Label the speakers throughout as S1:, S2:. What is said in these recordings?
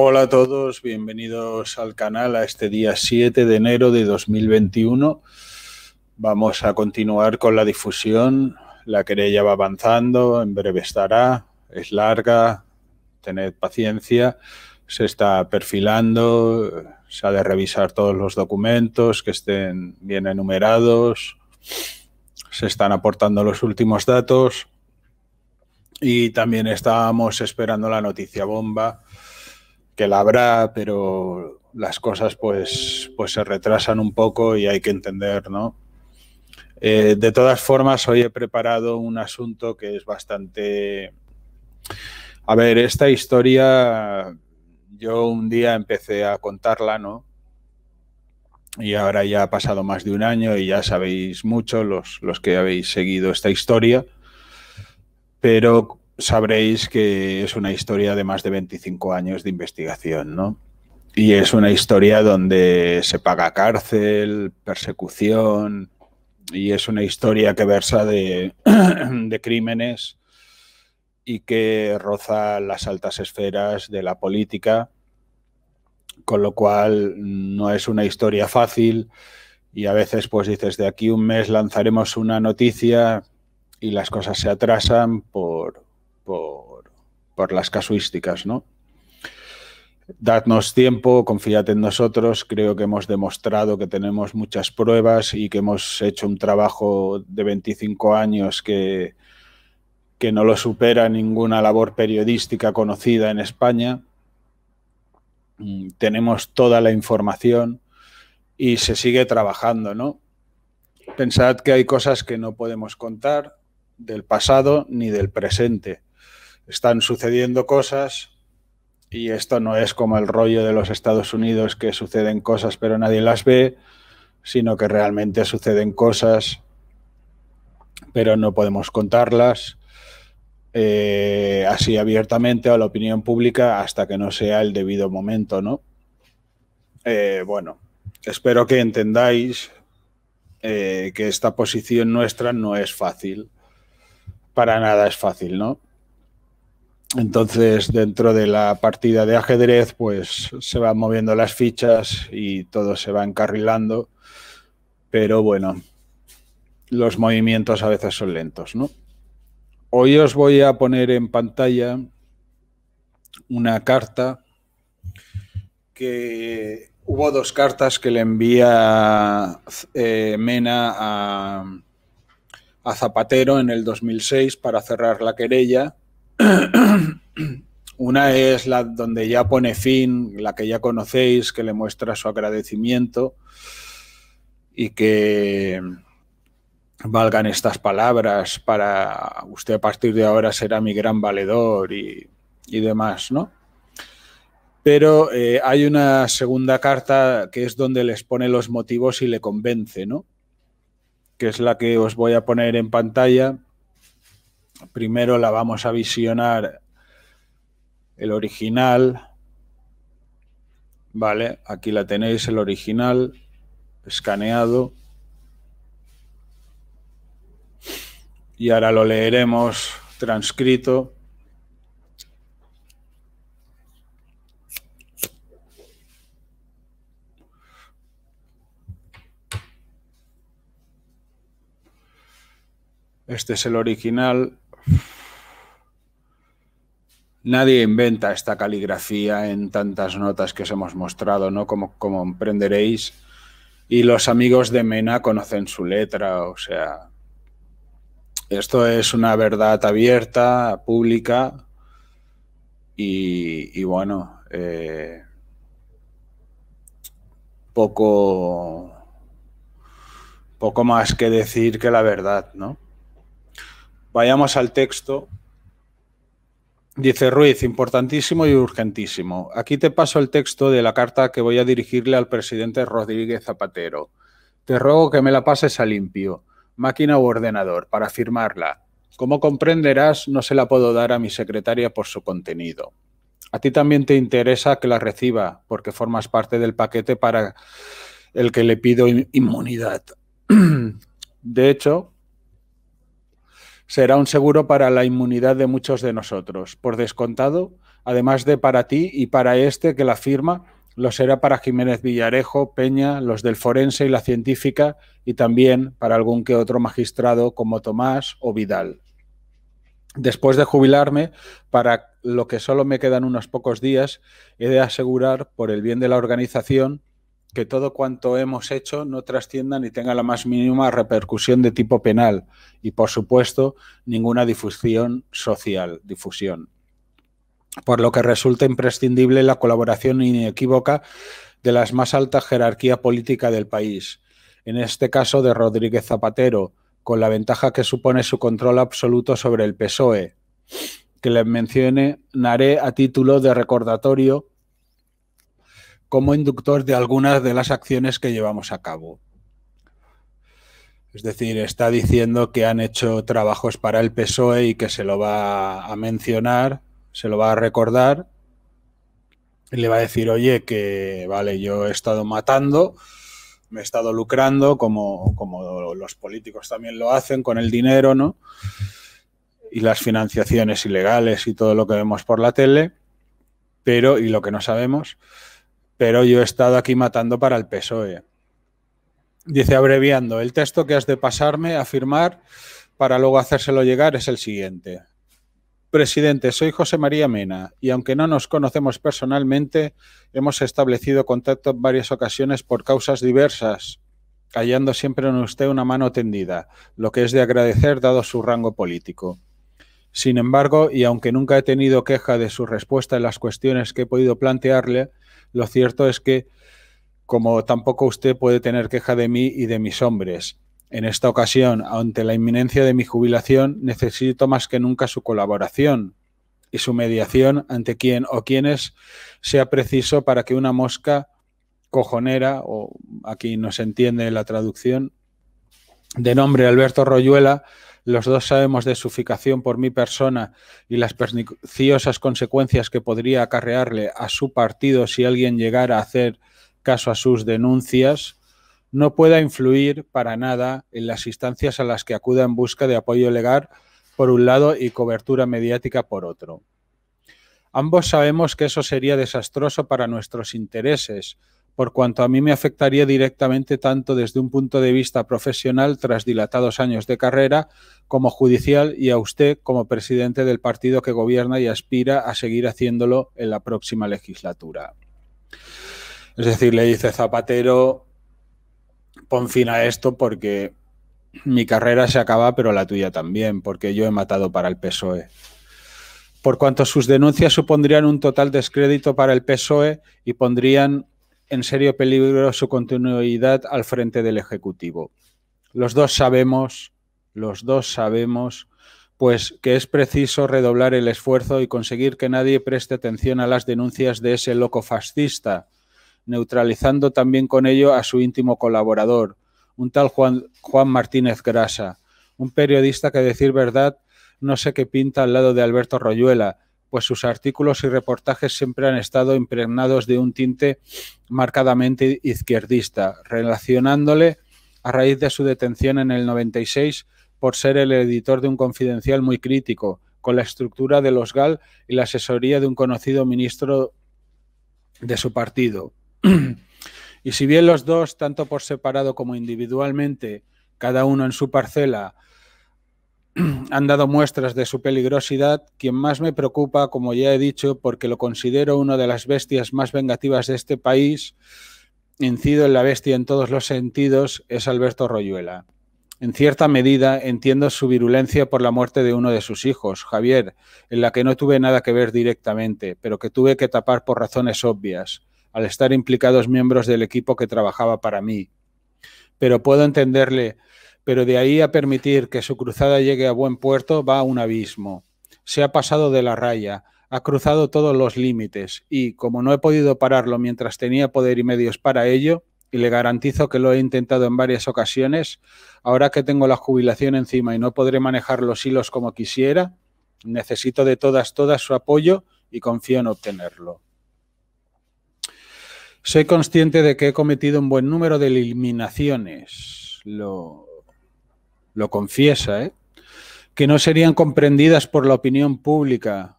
S1: Hola a todos, bienvenidos al canal a este día 7 de enero de 2021. Vamos a continuar con la difusión. La querella va avanzando, en breve estará, es larga, tened paciencia, se está perfilando, se ha de revisar todos los documentos que estén bien enumerados, se están aportando los últimos datos y también estábamos esperando la noticia bomba que la habrá, pero las cosas pues, pues se retrasan un poco y hay que entender, ¿no? Eh, de todas formas, hoy he preparado un asunto que es bastante... A ver, esta historia yo un día empecé a contarla, ¿no? Y ahora ya ha pasado más de un año y ya sabéis mucho los, los que habéis seguido esta historia. Pero sabréis que es una historia de más de 25 años de investigación, ¿no? Y es una historia donde se paga cárcel, persecución, y es una historia que versa de, de crímenes y que roza las altas esferas de la política, con lo cual no es una historia fácil y a veces pues dices, de aquí un mes lanzaremos una noticia y las cosas se atrasan por, por, las casuísticas, ¿no? Dadnos tiempo, confiad en nosotros. Creo que hemos demostrado que tenemos muchas pruebas y que hemos hecho un trabajo de 25 años que, que no lo supera ninguna labor periodística conocida en España. Mm, tenemos toda la información y se sigue trabajando, ¿no? Pensad que hay cosas que no podemos contar del pasado ni del presente están sucediendo cosas y esto no es como el rollo de los Estados Unidos que suceden cosas pero nadie las ve, sino que realmente suceden cosas pero no podemos contarlas eh, así abiertamente a la opinión pública hasta que no sea el debido momento, ¿no? Eh, bueno, espero que entendáis eh, que esta posición nuestra no es fácil. Para nada es fácil, ¿no? Entonces, dentro de la partida de ajedrez, pues se van moviendo las fichas y todo se va encarrilando. Pero bueno, los movimientos a veces son lentos, ¿no? Hoy os voy a poner en pantalla una carta que hubo dos cartas que le envía eh, Mena a Zapatero en el 2006 para cerrar la querella Una es la donde ya pone fin, la que ya conocéis, que le muestra su agradecimiento y que valgan estas palabras para usted a partir de ahora será mi gran valedor y, demás, ¿no? Pero eh, hay una segunda carta que es donde les pone los motivos y le convence, ¿no? Que es la que os voy a poner en pantalla primero la vamos a visionar el original. Vale, aquí la tenéis, el original, escaneado. Y ahora lo leeremos transcrito. Este es el original. Nadie inventa esta caligrafía en tantas notas que os hemos mostrado, ¿no? Como, como comprenderéis. Y los amigos de Mena conocen su letra, o sea, esto es una verdad abierta, pública, y, bueno, eh, poco, poco más que decir que la verdad, ¿no? Vayamos al texto. Dice Ruiz, importantísimo y urgentísimo. Aquí te paso el texto de la carta que voy a dirigirle al presidente Rodríguez Zapatero. Te ruego que me la pases a limpio, máquina u ordenador, para firmarla. Como comprenderás, no se la puedo dar a mi secretaria por su contenido. A ti también te interesa que la reciba, porque formas parte del paquete para el que le pido inmunidad. De hecho, será un seguro para la inmunidad de muchos de nosotros, por descontado, además de para ti y para este que la firma, lo será para Jiménez Villarejo, Peña, los del forense y la científica, y también para algún que otro magistrado como Tomás o Vidal. Después de jubilarme, para lo que solo me quedan unos pocos días, he de asegurar, por el bien de la organización, que todo cuanto hemos hecho no trascienda ni tenga la más mínima repercusión de tipo penal y, por supuesto, ninguna difusión social, difusión. Por lo que resulta imprescindible la colaboración inequívoca de las más altas jerarquías políticas del país, en este caso de Rodríguez Zapatero, con la ventaja que supone su control absoluto sobre el PSOE. Que les mencione, naré a título de recordatorio como inductor de algunas de las acciones que llevamos a cabo. Es decir, está diciendo que han hecho trabajos para el PSOE y que se lo va a mencionar, se lo va a recordar, y le va a decir, oye, que vale, yo he estado matando, me he estado lucrando, como, como los políticos también lo hacen con el dinero, ¿no? Y las financiaciones ilegales y todo lo que vemos por la tele, pero, y lo que no sabemos, pero yo he estado aquí matando para el PSOE. Dice, abreviando, el texto que has de pasarme a firmar para luego hacérselo llegar es el siguiente. Presidente, soy José María Mena y aunque no nos conocemos personalmente, hemos establecido contacto en varias ocasiones por causas diversas, hallando siempre en usted una mano tendida, lo que es de agradecer dado su rango político. Sin embargo, y aunque nunca he tenido queja de su respuesta en las cuestiones que he podido plantearle, lo cierto es que, como tampoco usted puede tener queja de mí y de mis hombres, en esta ocasión, ante la inminencia de mi jubilación, necesito más que nunca su colaboración y su mediación ante quien o quienes sea preciso para que una mosca cojonera, o aquí no se entiende la traducción, de nombre Alberto Royuela, los dos sabemos de su ficación por mi persona y las perniciosas consecuencias que podría acarrearle a su partido si alguien llegara a hacer caso a sus denuncias, no pueda influir para nada en las instancias a las que acuda en busca de apoyo legal por un lado y cobertura mediática por otro. Ambos sabemos que eso sería desastroso para nuestros intereses, por cuanto a mí me afectaría directamente tanto desde un punto de vista profesional tras dilatados años de carrera como judicial y a usted como presidente del partido que gobierna y aspira a seguir haciéndolo en la próxima legislatura. Es decir, le dice Zapatero, pon fin a esto porque mi carrera se acaba, pero la tuya también, porque yo he matado para el PSOE por cuanto sus denuncias supondrían un total descrédito para el PSOE y pondrían en serio peligro su continuidad al frente del Ejecutivo. Los dos sabemos, los dos sabemos, pues que es preciso redoblar el esfuerzo y conseguir que nadie preste atención a las denuncias de ese loco fascista, neutralizando también con ello a su íntimo colaborador, un tal Juan, Juan Martínez Grasa, un periodista que decir verdad no sé qué pinta al lado de Alberto Royuela, pues sus artículos y reportajes siempre han estado impregnados de un tinte marcadamente izquierdista, relacionándole a raíz de su detención en el 96 por ser el editor de un confidencial muy crítico con la estructura de los GAL y la asesoría de un conocido ministro de su partido. y si bien los dos, tanto por separado como individualmente, cada uno en su parcela, han dado muestras de su peligrosidad, quien más me preocupa, como ya he dicho, porque lo considero una de las bestias más vengativas de este país, incido en la bestia en todos los sentidos, es Alberto Royuela. En cierta medida entiendo su virulencia por la muerte de uno de sus hijos, Javier, en la que no tuve nada que ver directamente, pero que tuve que tapar por razones obvias, al estar implicados miembros del equipo que trabajaba para mí. Pero puedo entenderle pero de ahí a permitir que su cruzada llegue a buen puerto va a un abismo. Se ha pasado de la raya, ha cruzado todos los límites y, como no he podido pararlo mientras tenía poder y medios para ello, y le garantizo que lo he intentado en varias ocasiones, ahora que tengo la jubilación encima y no podré manejar los hilos como quisiera, necesito de todas, todas su apoyo y confío en obtenerlo. Soy consciente de que he cometido un buen número de eliminaciones. Lo, lo confiesa, ¿eh? que no serían comprendidas por la opinión pública.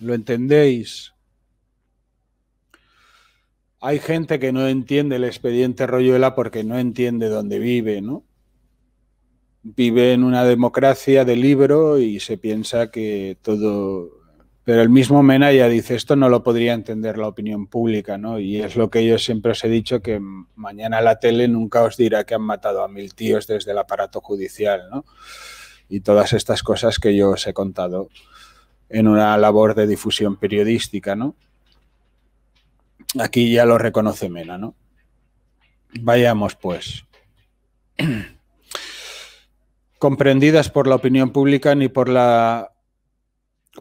S1: ¿Lo entendéis? Hay gente que no entiende el expediente Royuela porque no entiende dónde vive, ¿no? Vive en una democracia de libro y se piensa que todo pero el mismo Mena ya dice, esto no lo podría entender la opinión pública, ¿no? Y es lo que yo siempre os he dicho, que mañana la tele nunca os dirá que han matado a mil tíos desde el aparato judicial, ¿no? Y todas estas cosas que yo os he contado en una labor de difusión periodística, ¿no? Aquí ya lo reconoce Mena, ¿no? Vayamos pues. comprendidas por la opinión pública ni por la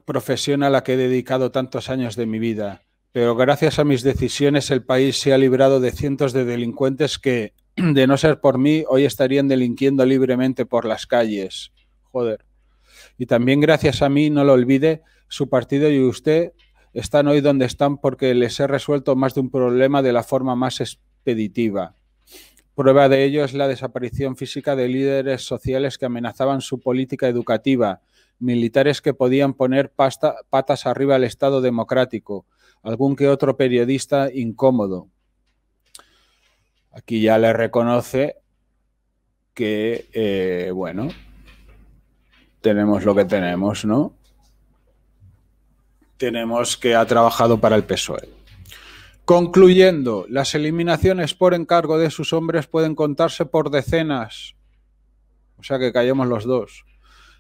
S1: profesión a la que he dedicado tantos años de mi vida, pero gracias a mis decisiones el país se ha librado de cientos de delincuentes que, de no ser por mí, hoy estarían delinquiendo libremente por las calles. Joder. Y también gracias a mí, no lo olvide, su partido y usted están hoy donde están porque les he resuelto más de un problema de la forma más expeditiva. Prueba de ello es la desaparición física de líderes sociales que amenazaban su política educativa, militares que podían poner patas arriba al Estado democrático, algún que otro periodista incómodo. Aquí ya le reconoce que, eh, bueno, tenemos lo que tenemos, ¿no? Tenemos que ha trabajado para el PSOE. Concluyendo, las eliminaciones por encargo de sus hombres pueden contarse por decenas. O sea que callemos los dos.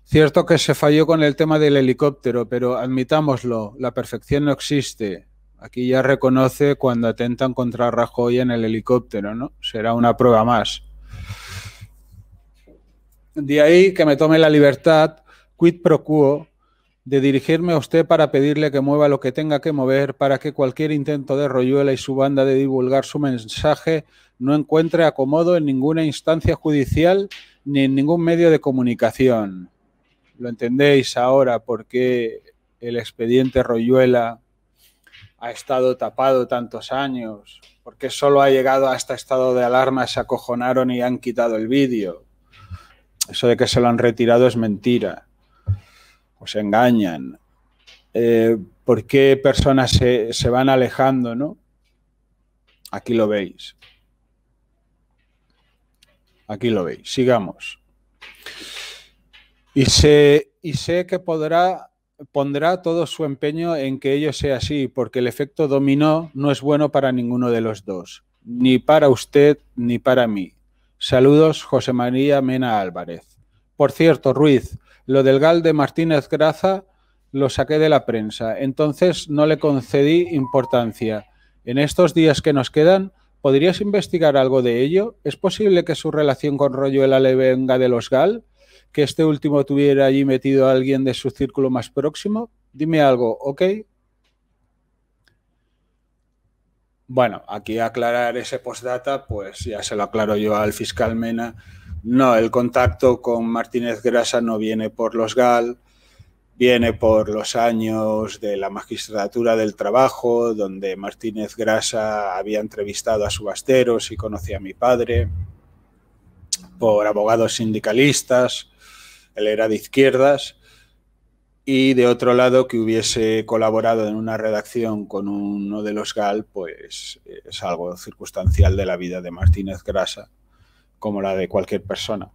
S1: Cierto que se falló con el tema del helicóptero, pero admitámoslo, la perfección no existe. Aquí ya reconoce cuando atentan contra Rajoy en el helicóptero, ¿no? Será una prueba más. De ahí que me tome la libertad, quid pro quo, de dirigirme a usted para pedirle que mueva lo que tenga que mover para que cualquier intento de Royuela y su banda de divulgar su mensaje no encuentre acomodo en ninguna instancia judicial ni en ningún medio de comunicación lo entendéis ahora por qué el expediente Royuela ha estado tapado tantos años, por qué solo ha llegado a este estado de alarma, se acojonaron y han quitado el vídeo. Eso de que se lo han retirado es mentira. Os engañan. Eh, por qué personas se, se, van alejando, ¿no? Aquí lo veis. Aquí lo veis. Sigamos. Y sé, que podrá, pondrá todo su empeño en que ello sea así, porque el efecto dominó no es bueno para ninguno de los dos, ni para usted ni para mí. Saludos, José María Mena Álvarez. Por cierto, Ruiz, lo del gal de Martínez Graza lo saqué de la prensa, entonces no le concedí importancia. En estos días que nos quedan, ¿podrías investigar algo de ello? ¿Es posible que su relación con Royuela le venga de los gal? que este último tuviera allí metido a alguien de su círculo más próximo? Dime algo, ¿ok? Bueno, aquí aclarar ese postdata, pues ya se lo aclaro yo al fiscal Mena. No, el contacto con Martínez Grasa no viene por los GAL, viene por los años de la magistratura del trabajo, donde Martínez Grasa había entrevistado a subasteros y conocía a mi padre, por abogados sindicalistas, él era de izquierdas, y de otro lado que hubiese colaborado en una redacción con uno de los GAL, pues es algo circunstancial de la vida de Martínez Grasa, como la de cualquier persona.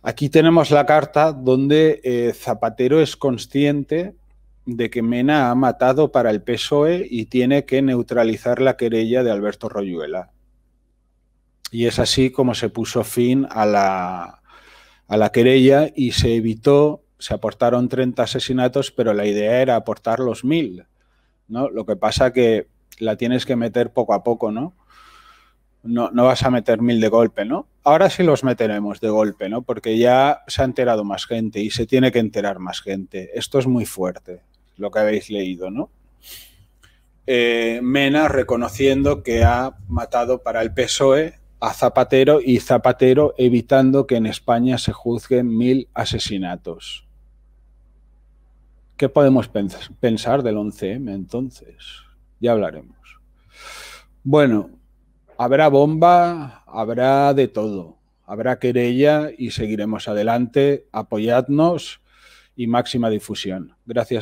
S1: Aquí tenemos la carta donde eh, Zapatero es consciente de que Mena ha matado para el PSOE y tiene que neutralizar la querella de Alberto Royuela. Y es así como se puso fin a la, a la querella y se evitó, se aportaron 30 asesinatos, pero la idea era aportar los mil, ¿no? Lo que pasa que la tienes que meter poco a poco, ¿no? No, vas a meter mil de golpe, ¿no? Ahora sí los meteremos de golpe, ¿no? Porque ya se ha enterado más gente y se tiene que enterar más gente. Esto es muy fuerte, lo que habéis leído, ¿no? Eh, Mena reconociendo que ha matado para el PSOE a Zapatero y Zapatero evitando que en España se juzguen mil asesinatos. ¿Qué podemos pensar del 11M entonces? Ya hablaremos. Bueno, habrá bomba, habrá de todo, habrá querella y seguiremos adelante. Apoyadnos y máxima difusión. Gracias.